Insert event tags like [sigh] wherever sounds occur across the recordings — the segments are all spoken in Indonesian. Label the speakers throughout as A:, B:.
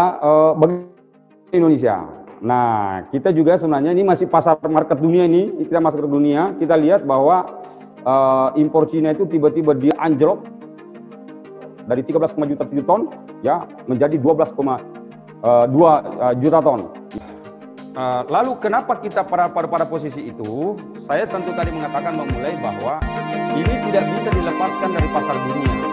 A: Eh, bagi Indonesia. Nah, kita juga sebenarnya ini masih pasar market dunia ini, kita masuk ke dunia, kita lihat bahwa uh, impor Cina itu tiba-tiba dia anjlok dari 13,7 juta ton ya menjadi 12,2 uh, eh, juta ton. Uh, lalu kenapa kita para pada, pada posisi itu? Saya tentu tadi mengatakan memulai bahwa ini tidak bisa dilepaskan dari pasar dunia.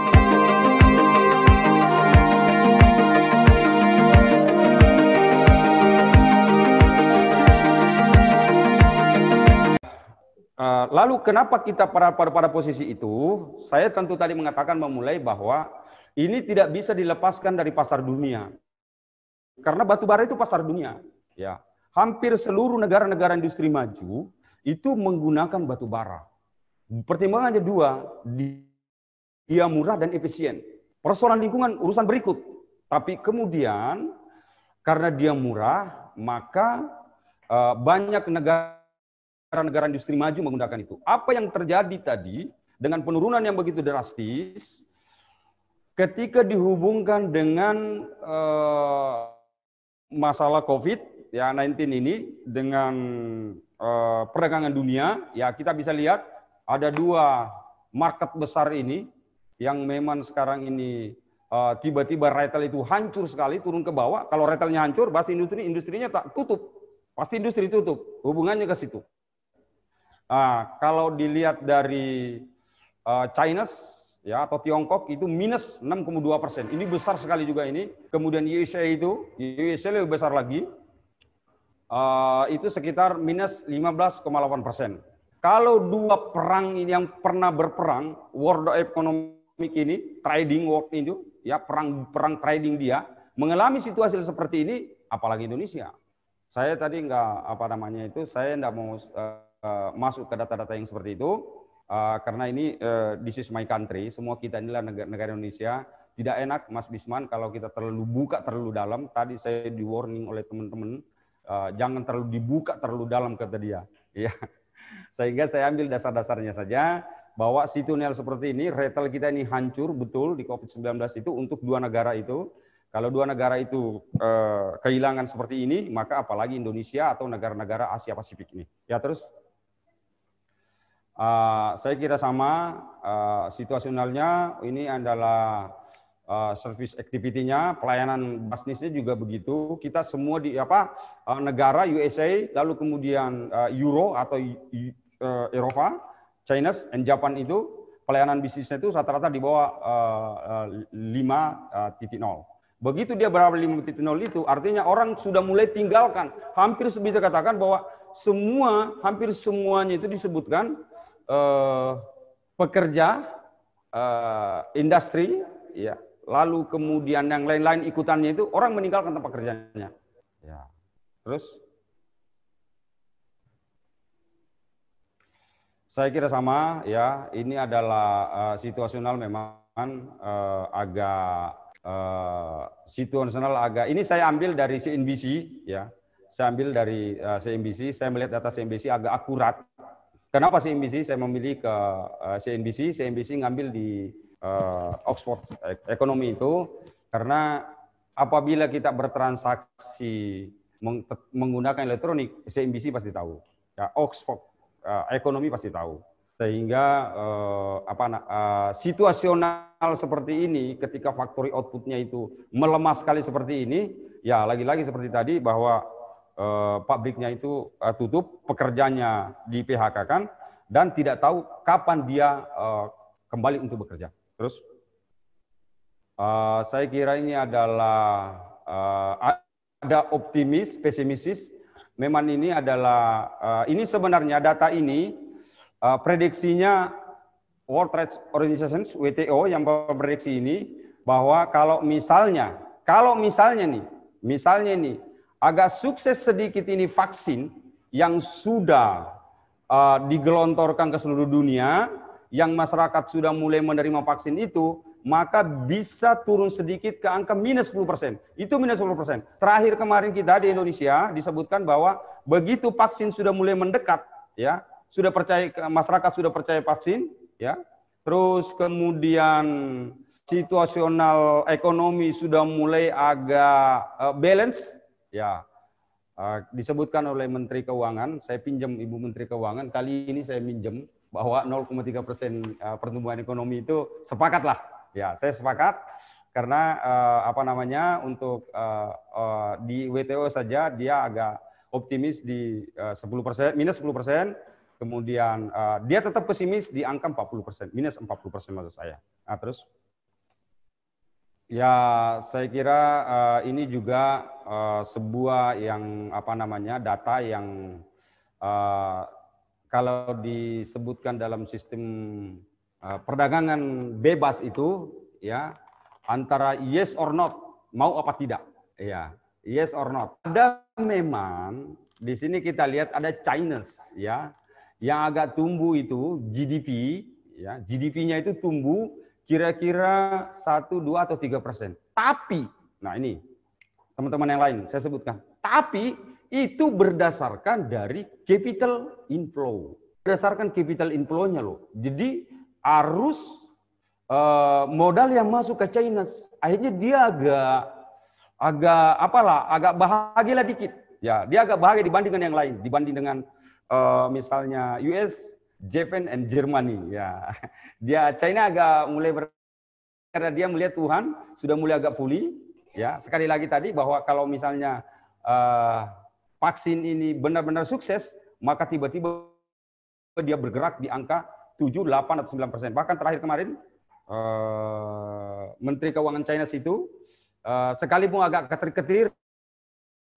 A: Eh, lalu kenapa kita pada, pada pada posisi itu? Saya tentu tadi mengatakan memulai bahwa ini tidak bisa dilepaskan dari pasar dunia. Karena batu bara itu pasar dunia, ya. Hampir seluruh negara-negara industri maju itu menggunakan batu bara. Pertimbangannya dua, dia murah dan efisien. Persoalan lingkungan urusan berikut. Tapi kemudian karena dia murah, maka eh, banyak negara negara-negara industri maju menggunakan itu. Apa yang terjadi tadi dengan penurunan yang begitu drastis ketika dihubungkan dengan uh, masalah COVID ya 19 ini dengan uh, perdagangan dunia ya kita bisa lihat ada dua market besar ini yang memang sekarang ini eh, tiba-tiba uh, retail itu hancur sekali turun ke bawah kalau retailnya hancur pasti industri industrinya tak tutup pasti industri tutup hubungannya ke situ Nah, kalau dilihat dari uh, China ya atau Tiongkok itu minus 6,2 persen. Ini besar sekali juga ini. Kemudian USA itu, USA lebih besar lagi. Uh, itu sekitar minus 15,8 persen. Kalau dua perang ini yang pernah berperang, world economic ini, trading world itu, ya perang perang trading dia mengalami situasi seperti ini, apalagi Indonesia. Saya tadi nggak apa namanya itu, saya nggak mau uh, Eh, masuk ke data-data yang seperti itu uh, karena ini uh, this is my country, semua kita inilah negara, negara Indonesia. Tidak enak Mas Bisman kalau kita terlalu buka terlalu dalam. Tadi saya di warning oleh teman-teman uh, jangan terlalu dibuka terlalu dalam kata dia. [laughs] Ya. Sehingga saya ambil dasar-dasarnya saja bahwa situnel seperti ini, retail kita ini hancur betul di COVID-19 itu untuk dua negara itu. Kalau dua negara itu eh, kehilangan seperti ini, maka apalagi Indonesia atau negara-negara Asia Pasifik ini. Ya terus Ah, saya kira sama uh, situasionalnya ini adalah uh, service activity-nya, pelayanan bisnisnya juga begitu. Kita semua di apa uh, negara USA lalu kemudian uh, Euro atau uh, Eropa, China and Japan itu pelayanan bisnisnya itu rata-rata di bawah uh, uh, 5.0. Begitu dia titik 5.0 itu artinya orang sudah mulai tinggalkan. Hampir sebisa katakan bahwa semua hampir semuanya itu disebutkan eh, pekerja, eh, industri, ya, lalu kemudian yang lain-lain ikutannya itu orang meninggalkan tempat kerjanya. Ya. Terus saya kira sama ya, ini adalah uh, situasional memang uh, agak uh, situasional agak. Ini saya ambil dari CNBC ya. Saya ambil dari uh, CNBC, saya melihat data CNBC agak akurat Kenapa CNBC saya memilih ke eh, CNBC? CNBC ngambil di uh, Oxford ekonomi itu karena apabila kita bertransaksi meng menggunakan elektronik, CNBC pasti tahu. Ya, Oxford uh, eh, ekonomi pasti tahu. Sehingga uh, apa uh, situasional seperti ini ketika factory outputnya itu melemah sekali seperti ini, ya lagi-lagi seperti tadi bahwa Eh, pabriknya itu eh, tutup, pekerjanya di PHK kan, dan tidak tahu kapan dia eh, kembali untuk bekerja. Terus saya kira ini adalah ada optimis, pesimisis. Memang ini adalah ini sebenarnya data ini prediksinya World Trade Organization WTO yang memprediksi ini bahwa kalau misalnya kalau misalnya nih, misalnya nih Agak sukses sedikit ini vaksin yang sudah uh, digelontorkan ke seluruh dunia, yang masyarakat sudah mulai menerima vaksin itu, maka bisa turun sedikit ke angka minus 10 persen. Itu minus 10 persen. Terakhir kemarin kita di Indonesia disebutkan bahwa begitu vaksin sudah mulai mendekat, ya sudah percaya masyarakat sudah percaya vaksin, ya terus kemudian situasional ekonomi sudah mulai agak uh, balance, Ya, ah, disebutkan oleh Menteri Keuangan, saya pinjam Ibu Menteri Keuangan, kali ini saya minjem bahwa 0,3 persen ah, pertumbuhan ekonomi itu sepakatlah. Ya, saya sepakat karena ah, apa namanya untuk di WTO saja dia agak optimis di uh, 10 persen minus 10 persen, kemudian dia tetap pesimis di angka 40 persen minus 40 persen maksud saya. Nah, terus Ya, saya kira uh, ini juga uh, sebuah yang apa namanya data yang uh, kalau disebutkan dalam sistem uh, perdagangan bebas itu ya antara yes or not mau apa tidak ya yes or not ada memang di sini kita lihat ada Chinese ya yang agak tumbuh itu GDP ya GDP-nya itu tumbuh kira-kira 1, 2, atau 3 persen. Tapi, nah ini teman-teman yang lain saya sebutkan, tapi itu berdasarkan dari capital inflow. Berdasarkan capital inflow-nya loh. Jadi arus eh, modal yang masuk ke China, akhirnya dia agak agak apalah agak bahagia dikit ya dia agak bahagia dibandingkan yang lain dibanding dengan uh, misalnya US Japan and Germany. Ya, [laughs] dia China agak mulai ber karena dia melihat Tuhan sudah mulai agak pulih. Ya, sekali lagi tadi bahwa kalau misalnya uh, vaksin ini benar-benar sukses, maka tiba-tiba dia bergerak di angka 7, 8 atau 9 persen. Bahkan terakhir kemarin uh, Menteri Keuangan China situ uh, sekalipun agak ketir-ketir,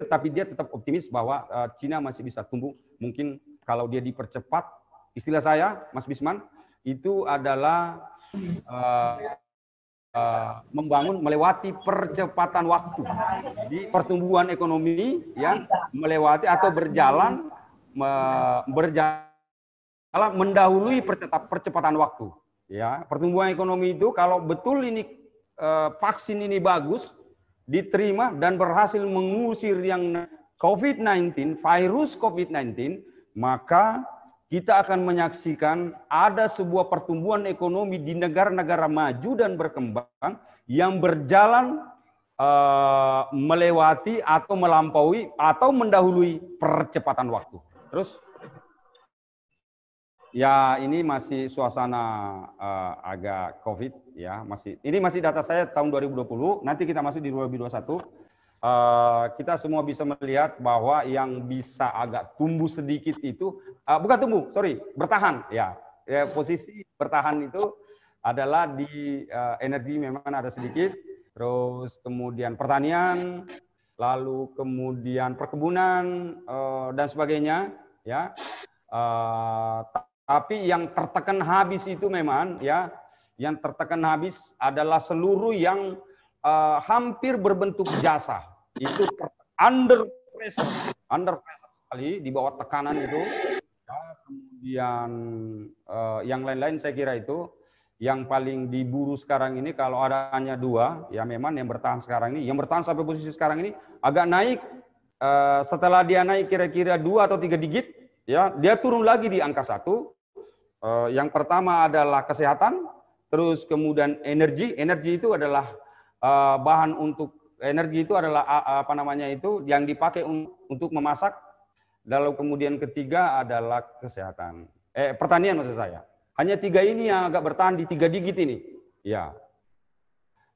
A: tetapi dia tetap optimis bahwa uh, China masih bisa tumbuh. Mungkin kalau dia dipercepat istilah saya, Mas Bisman, itu adalah uh, uh, membangun melewati percepatan waktu. di pertumbuhan ekonomi ya melewati atau berjalan me, berjalan mendahului percepatan waktu. Ya, pertumbuhan ekonomi itu kalau betul ini uh, vaksin ini bagus, diterima dan berhasil mengusir yang COVID-19, virus COVID-19, maka kita akan menyaksikan ada sebuah pertumbuhan ekonomi di negara-negara maju dan berkembang yang berjalan uh, melewati atau melampaui atau mendahului percepatan waktu. Terus, ya ini masih suasana uh, agak COVID ya masih. Ini masih data saya tahun 2020. Nanti kita masuk di 2021. Eh, kita semua bisa melihat bahwa yang bisa agak tumbuh sedikit itu uh, bukan tumbuh, sorry, bertahan ya. ya posisi bertahan itu adalah di uh, energi memang ada sedikit, terus kemudian pertanian, lalu kemudian perkebunan uh, dan sebagainya ya. Uh, tapi yang tertekan habis itu memang ya, yang tertekan habis adalah seluruh yang uh, hampir berbentuk jasa. Itu under pressure, under pressure sekali di bawah tekanan itu. Ya, kemudian uh, yang lain-lain saya kira itu yang paling diburu sekarang ini kalau ada hanya dua, ya memang yang bertahan sekarang ini, yang bertahan sampai posisi sekarang ini agak naik. Uh, setelah dia naik kira-kira dua atau tiga digit, ya dia turun lagi di angka satu. Uh, yang pertama adalah kesehatan, terus kemudian energi. Energi itu adalah uh, bahan untuk energi itu adalah uh, apa namanya itu yang dipakai un untuk memasak. Lalu kemudian ketiga adalah kesehatan. Eh pertanian maksud saya. Hanya tiga ini yang agak bertahan di tiga digit ini. Ya.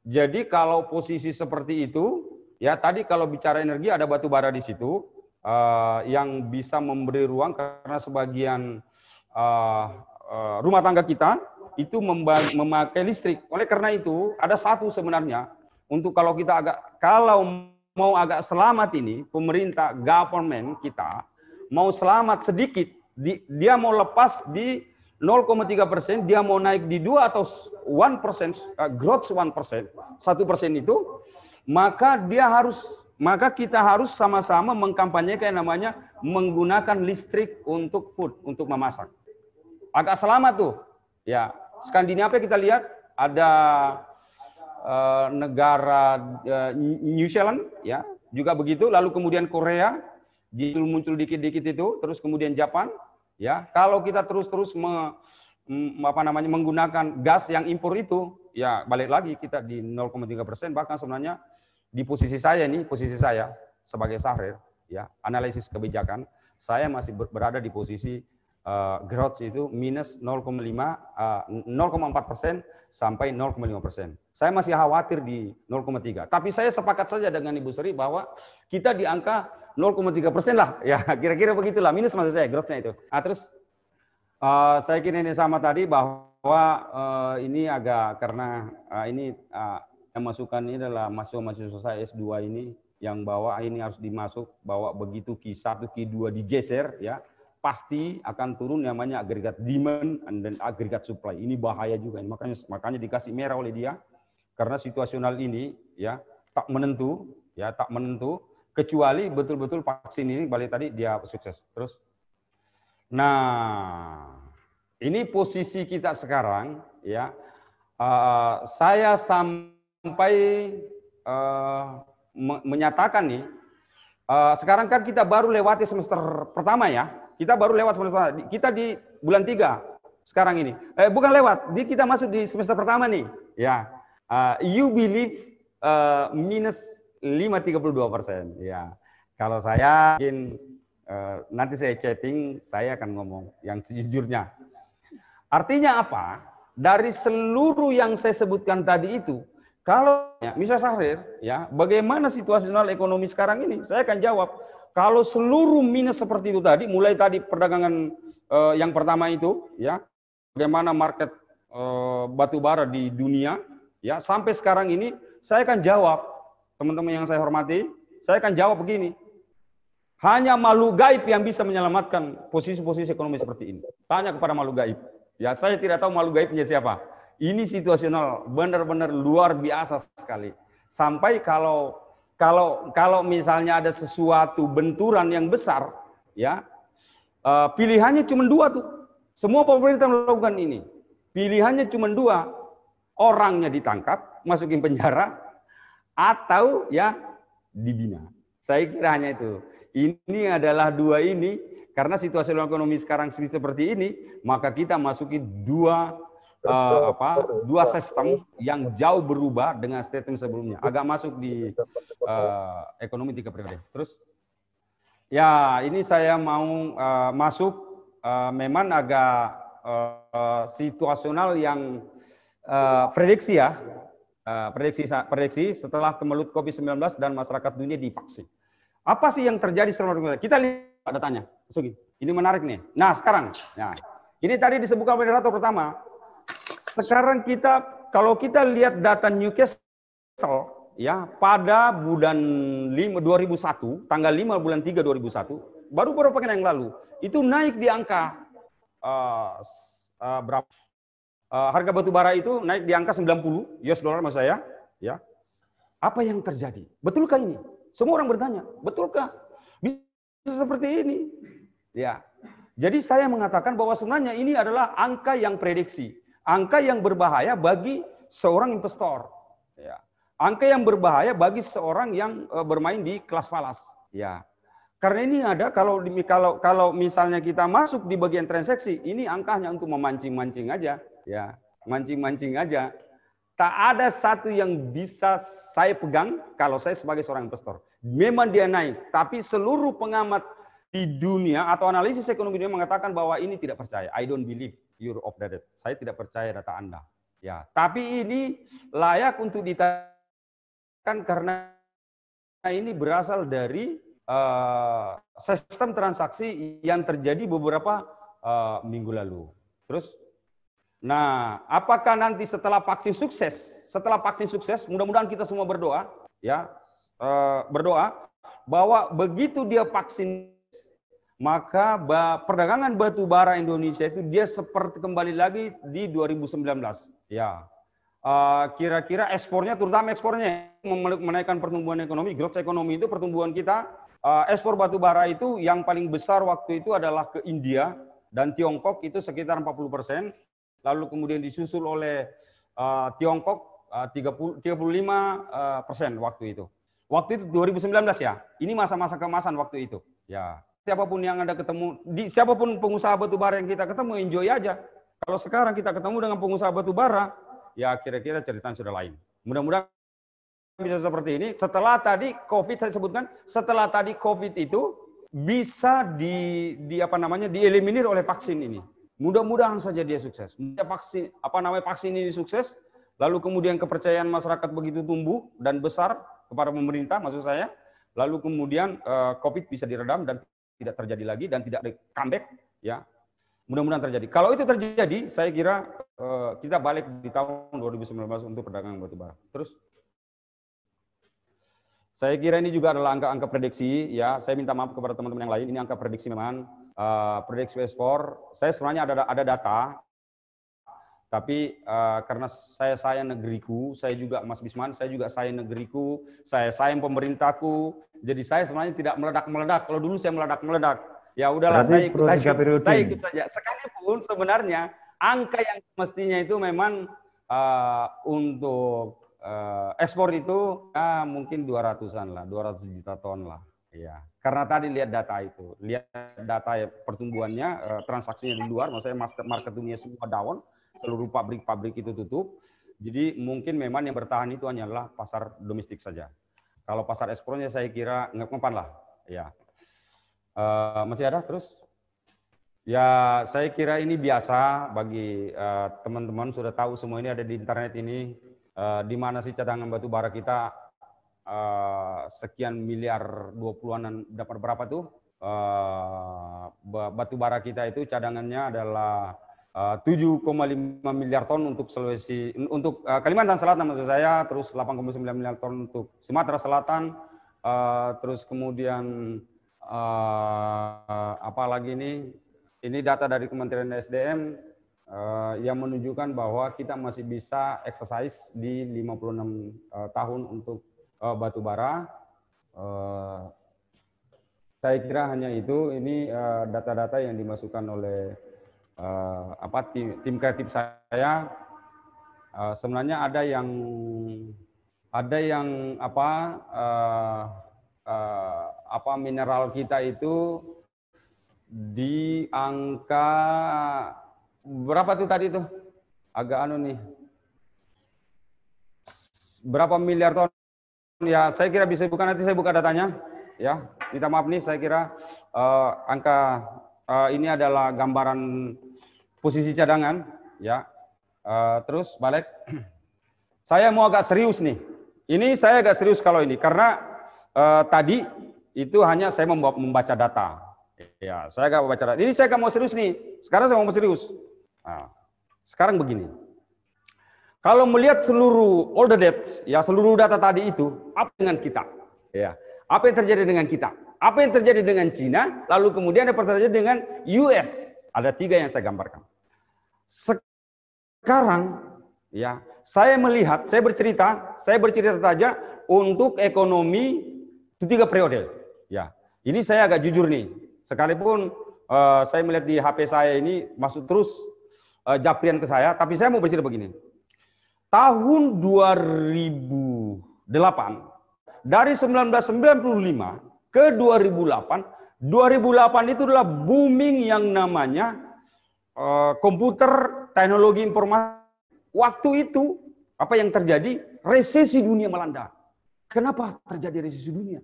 A: Jadi kalau posisi seperti itu, ya tadi kalau bicara energi ada batu bara di situ uh, yang bisa memberi ruang karena sebagian uh, uh, rumah tangga kita itu memakai listrik. Oleh karena itu, ada satu sebenarnya untuk kalau kita agak kalau mau agak selamat ini pemerintah government kita mau selamat sedikit di, dia mau lepas di 0,3 persen, dia mau naik di dua atau one persen, uh, growth 1 persen, satu persen itu, maka dia harus, maka kita harus sama-sama mengkampanyekan yang namanya menggunakan listrik untuk food, untuk memasak. Agak selamat tuh, ya Skandinavia kita lihat ada uh, negara uh, New Zealand ya juga begitu lalu kemudian Korea muncul dikit-dikit itu terus kemudian Jepang ya kalau kita terus-terus me, apa namanya menggunakan gas yang impor itu ya balik lagi kita di 0,3 persen bahkan sebenarnya di posisi saya ini posisi saya sebagai Sahrir ya analisis kebijakan saya masih berada di posisi uh, growth itu minus 0,5 uh, 0,4 persen sampai 0,5 persen. Saya masih khawatir di 0,3. Tapi saya sepakat saja dengan Ibu Sri bahwa kita di angka 0,3 persen lah. Ya [laughs] kira-kira begitulah minus maksud saya growthnya itu. Nah, terus uh, saya kira ini sama tadi bahwa uh, ini agak karena uh, ini uh, yang masukan ini adalah masuk masuk saya S2 ini yang bawa ini harus dimasuk bawa begitu Q1 Q2 digeser ya pasti akan turun yang namanya agregat demand dan agregat supply. Ini bahaya juga. ini Makanya makanya dikasih merah oleh dia karena situasional ini ya tak menentu, ya tak menentu kecuali betul-betul vaksin ini balik tadi dia sukses. Terus nah, ini posisi kita sekarang ya. Uh, saya sampai uh, menyatakan nih uh, sekarang kan kita baru lewati semester pertama ya kita baru lewat semester pertama. Kita di bulan tiga sekarang ini. Eh, bukan lewat, di, kita masuk di semester pertama nih. Ya. Uh, you believe uh, minus dua persen. Ya. Kalau saya mungkin uh, nanti saya chatting, saya akan ngomong yang sejujurnya. Artinya apa? Dari seluruh yang saya sebutkan tadi itu, kalau ya, misalnya Sahrir, ya, bagaimana situasional ekonomi sekarang ini? Saya akan jawab, kalau seluruh minus seperti itu tadi, mulai tadi perdagangan uh, yang pertama itu, ya, bagaimana market uh, batu bara di dunia, ya, sampai sekarang ini, saya akan jawab, teman-teman yang saya hormati, saya akan jawab begini. Hanya malu gaib yang bisa menyelamatkan posisi-posisi ekonomi seperti ini. Tanya kepada malu gaib. Ya, saya tidak tahu malu gaibnya siapa. Ini situasional, benar-benar luar biasa sekali. Sampai kalau kalau kalau misalnya ada sesuatu benturan yang besar, ya eh, pilihannya cuma dua tuh. Semua pemerintah melakukan ini. Pilihannya cuma dua, orangnya ditangkap, masukin penjara, atau ya dibina. Saya kira hanya itu. Ini adalah dua ini karena situasi ekonomi sekarang seperti ini, maka kita masuki dua uh, apa dua iya. sistem yang jauh berubah dengan statement sebelumnya. Agak masuk di uh, ekonomi tiga periode. Terus, ya ini saya mau uh, masuk uh, memang agak uh, situasional yang uh, prediksi ya. Uh, prediksi prediksi setelah kemelut COVID-19 dan masyarakat dunia divaksin. Apa sih yang terjadi selama Kita lihat datanya. Ini menarik nih. Nah, sekarang. Nah, ini tadi disebutkan moderator pertama, sekarang kita kalau kita lihat data Newcastle ya pada bulan 5 2001 tanggal 5 bulan 3 2001 baru beberapa pekan yang lalu itu naik di angka uh, uh, berapa uh, harga batu bara itu naik di angka 90 US dollar maksud saya ya apa yang terjadi betulkah ini semua orang bertanya betulkah bisa seperti ini ya jadi saya mengatakan bahwa sebenarnya ini adalah angka yang prediksi Angka yang berbahaya bagi seorang investor. Ya. Angka yang berbahaya bagi seorang yang e, bermain di kelas falas. Ya. Karena ini ada kalau kalau kalau misalnya kita masuk di bagian transaksi, ini angkanya untuk memancing-mancing aja, ya. Mancing-mancing aja. Tak ada satu yang bisa saya pegang kalau saya sebagai seorang investor. Memang dia naik, tapi seluruh pengamat di dunia atau analisis ekonomi dunia mengatakan bahwa ini tidak percaya. I don't believe you're Dead. Saya tidak percaya data Anda. Ya, tapi ini layak untuk ditanyakan karena ini berasal dari uh, sistem transaksi yang terjadi beberapa uh, minggu lalu. Terus, nah, apakah nanti setelah vaksin sukses, setelah vaksin sukses, mudah-mudahan kita semua berdoa, ya, uh, berdoa bahwa begitu dia vaksin maka perdagangan batu bara Indonesia itu dia seperti kembali lagi di 2019. Ya. Ah, kira-kira ekspornya, terutama ekspornya, menaikkan pertumbuhan ekonomi, growth ekonomi itu pertumbuhan kita, ah, ekspor batu bara itu yang paling besar waktu itu adalah ke India dan Tiongkok itu sekitar 40 persen, lalu kemudian disusul oleh ah, Tiongkok uh, 30, 35 persen waktu itu. Waktu itu 2019 ya, ini masa-masa kemasan waktu itu. Ya siapapun yang Anda ketemu, di, siapapun pengusaha batubara yang kita ketemu, enjoy aja. Kalau sekarang kita ketemu dengan pengusaha batubara, ya kira-kira cerita sudah lain. Mudah-mudahan bisa seperti ini. Setelah tadi COVID saya sebutkan, setelah tadi COVID itu bisa di, di apa namanya dieliminir oleh vaksin ini. Mudah-mudahan saja dia sukses. Vaksin apa namanya vaksin ini sukses, lalu kemudian kepercayaan masyarakat begitu tumbuh dan besar kepada pemerintah maksud saya, lalu kemudian eh, COVID bisa diredam dan tidak terjadi lagi dan tidak ada comeback ya. Mudah-mudahan terjadi. Kalau itu terjadi, saya kira uh, kita balik di tahun 2019 untuk perdagangan batubara. Terus saya kira ini juga adalah angka-angka prediksi ya. Saya minta maaf kepada teman-teman yang lain. Ini angka prediksi memang uh, prediksi ekspor. Saya sebenarnya ada ada data tapi uh, karena saya sayang negeriku, saya juga Mas Bisman, saya juga sayang negeriku, saya sayang pemerintahku. Jadi saya sebenarnya tidak meledak-meledak. Kalau dulu saya meledak-meledak, ya udahlah Berarti saya ikut saja, Saya ikut saja. Sekalipun sebenarnya angka yang mestinya itu memang uh, untuk uh, ekspor itu uh, mungkin 200-an lah, 200 juta ton lah. Ya Karena tadi lihat data itu, lihat data pertumbuhannya, uh, transaksinya di luar, maksudnya market dunia semua down, seluruh pabrik-pabrik itu tutup. Jadi mungkin memang yang bertahan itu hanyalah pasar domestik saja. Kalau pasar ekspornya saya kira nggak mempan lah. Ya. Uh, masih ada terus? Ya, saya kira ini biasa bagi eh, teman-teman uh, sudah tahu semua ini ada di internet ini uh, di mana sih cadangan batu bara kita uh, sekian miliar 20-an dapat berapa tuh? Uh, batu bara kita itu cadangannya adalah 7,5 eh, miliar ton untuk Sulawesi untuk eh, Kalimantan Selatan maksud saya, terus 8,9 miliar ton untuk Sumatera Selatan, uh, terus kemudian uh, apa lagi ini? Ini data dari Kementerian SDM uh, yang menunjukkan bahwa kita masih bisa exercise di 56 uh, tahun untuk uh, batu bara. saya kira hanya itu. Ini data -data yang dimasukkan oleh uh, apa tim, tim kreatif saya uh, sebenarnya ada yang ada yang apa uh, uh, apa mineral kita itu di angka berapa tuh tadi tuh agak anu nih berapa miliar ton ya saya kira bisa bukan nanti saya buka datanya ya minta maaf nih saya kira uh, angka uh, ini adalah gambaran posisi cadangan ya. Uh, terus balik. [clears throat] Saya mau agak serius nih. Ini saya agak serius kalau ini karena uh, tadi itu hanya saya membaca data. Ya, saya agak membaca data. Ini saya agak mau serius nih. Sekarang saya mau serius. Nah, sekarang begini. Kalau melihat seluruh all the data, ya seluruh data tadi itu, apa dengan kita? Ya, apa yang terjadi dengan kita? Apa yang terjadi dengan Cina? Lalu kemudian ada pertanyaan terjadi dengan US? Ada tiga yang saya gambarkan. Sekarang ya, saya melihat, saya bercerita, saya bercerita saja untuk ekonomi itu tiga periode. Ya, ini saya agak jujur nih. Sekalipun uh, saya melihat di HP saya ini masuk terus uh, japrian ke saya, tapi saya mau bercerita begini. Tahun 2008 dari 1995 ke 2008, 2008 itu adalah booming yang namanya Eh, komputer, teknologi informasi. Waktu itu apa yang terjadi? Resesi dunia melanda. Kenapa terjadi resesi dunia?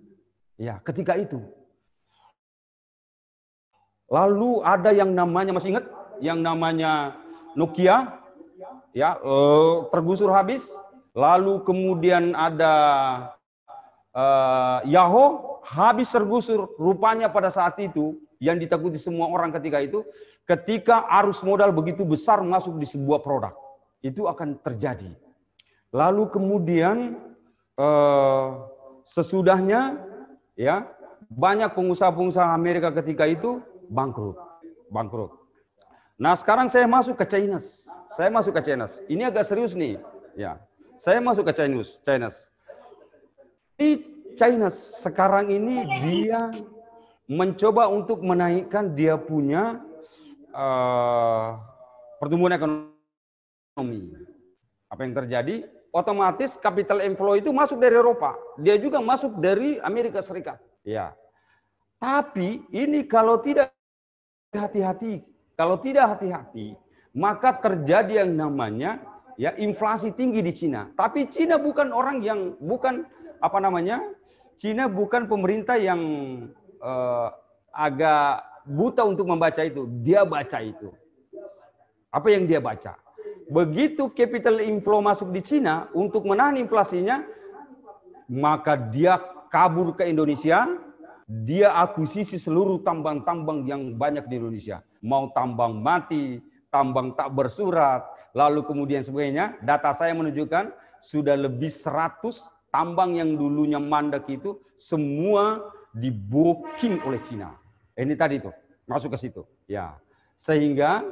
A: Ya, ketika itu. Lalu ada yang namanya masih ingat yang namanya Nokia ya eh, tergusur habis. Lalu kemudian ada uh, Yahoo habis tergusur. Rupanya pada saat itu yang ditakuti semua orang ketika itu Ketika arus modal begitu besar masuk di sebuah produk, itu akan terjadi. Lalu kemudian eh, sesudahnya ya banyak pengusaha-pengusaha Amerika ketika itu bangkrut, bangkrut. Nah sekarang saya masuk ke China, saya masuk ke China. Ini agak serius nih, ya. Saya masuk ke China, China. Di China sekarang ini dia mencoba untuk menaikkan dia punya uh, pertumbuhan ekonomi. Apa yang terjadi? Otomatis capital inflow itu masuk dari Eropa. Dia juga masuk dari Amerika Serikat. Ya. Tapi ini kalau tidak hati-hati, kalau tidak hati-hati, maka terjadi yang namanya ya inflasi tinggi di Cina. Tapi Cina bukan orang yang bukan apa namanya? Cina bukan pemerintah yang uh, agak buta untuk membaca itu, dia baca itu. Apa yang dia baca? Begitu capital inflow masuk di Cina untuk menahan inflasinya, maka dia kabur ke Indonesia, dia akuisisi seluruh tambang-tambang yang banyak di Indonesia. Mau tambang mati, tambang tak bersurat, lalu kemudian sebagainya. Data saya menunjukkan sudah lebih 100 tambang yang dulunya mandek itu semua diboking oleh Cina. Ini tadi tuh, masuk ke situ. Ya. Sehingga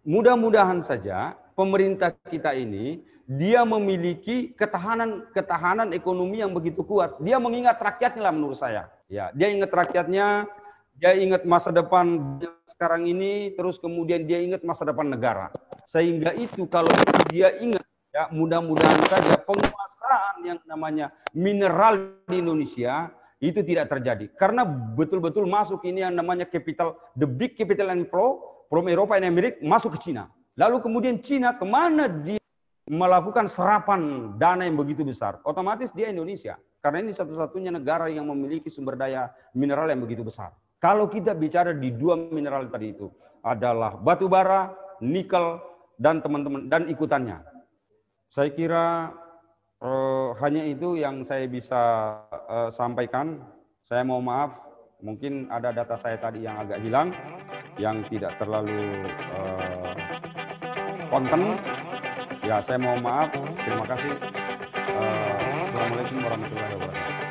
A: mudah-mudahan saja pemerintah kita ini dia memiliki ketahanan ketahanan ekonomi yang begitu kuat. Dia mengingat rakyatnya lah menurut saya. Ya, dia ingat rakyatnya, dia ingat masa depan sekarang ini, terus kemudian dia ingat masa depan negara. Sehingga itu kalau dia ingat, ya mudah-mudahan saja penguasaan yang namanya mineral di Indonesia itu tidak terjadi karena betul-betul masuk ini yang namanya capital the big capital inflow from Eropa dan Amerika masuk ke Cina lalu kemudian Cina kemana dia melakukan serapan dana yang begitu besar otomatis dia Indonesia karena ini satu-satunya negara yang memiliki sumber daya mineral yang begitu besar kalau kita bicara di dua mineral tadi itu adalah batu bara nikel dan teman-teman dan ikutannya saya kira uh, hanya itu yang saya bisa uh, sampaikan. Saya mau maaf, mungkin ada data saya tadi yang agak hilang, yang tidak terlalu uh, konten. Ya, saya mau maaf. Terima kasih. Uh, Assalamualaikum warahmatullahi wabarakatuh.